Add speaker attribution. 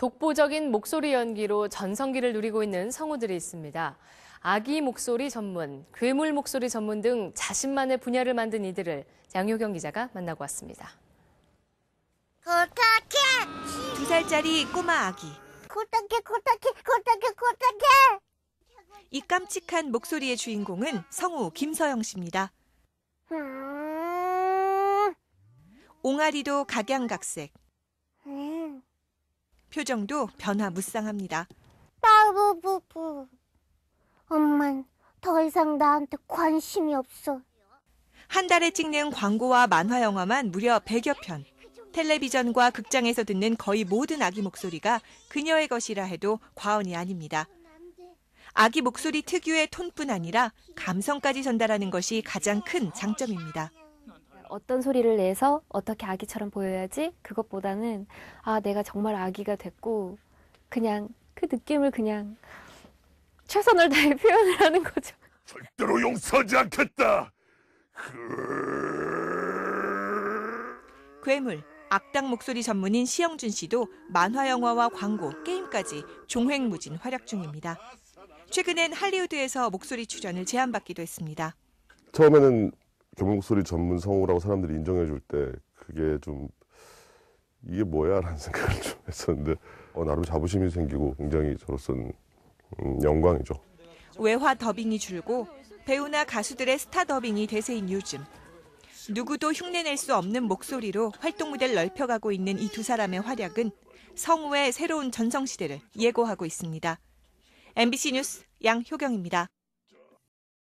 Speaker 1: 독보적인 목소리 연기로 전성기를 누리고 있는 성우들이 있습니다. 아기 목소리 전문, 괴물 목소리 전문 등 자신만의 분야를 만든 이들을 양효경 기자가 만나고 왔습니다. 코타케! 두 살짜리 꼬마 아기. 코타케, 코타케, 코타케, 코타케! 이 깜찍한 목소리의 주인공은 성우 김서영 씨입니다. 음. 옹알이도 각양각색, 표정도 변화무쌍합니다. 빠부부부. 엄만 더 이상 나한테 관심이 없어. 한 달에 찍는 광고와 만화 영화만 무려 100여 편. 텔레비전과 극장에서 듣는 거의 모든 아기 목소리가 그녀의 것이라 해도 과언이 아닙니다. 아기 목소리 특유의 톤뿐 아니라 감성까지 전달하는 것이 가장 큰 장점입니다. 어떤 소리를 내서 어떻게 아기처럼 보여야지 그것보다는 아 내가 정말 아기가 됐고 그냥 그 느낌을 그냥 최선을 다해 표현을 하는 거죠. 절대로 용서하지 않겠다. 그 괴물 악당 목소리 전문인 시영준 씨도 만화 영화와 광고 게임까지 종횡무진 활약 중입니다. 최근엔 할리우드에서 목소리 출연을 제안받기도 했습니다. 처음에는 경 목소리 전문 성우라고 사람들이 인정해 줄 때 그게 좀 이게 뭐야 라는 생각을 좀 했었는데 어, 나름 자부심이 생기고 굉장히 저로서는 음, 영광이죠. 외화 더빙이 줄고 배우나 가수들의 스타 더빙이 대세인 요즘. 누구도 흉내낼 수 없는 목소리로 활동 무대를 넓혀가고 있는 이 두 사람의 활약은 성우의 새로운 전성시대를 예고하고 있습니다. MBC 뉴스 양효경입니다.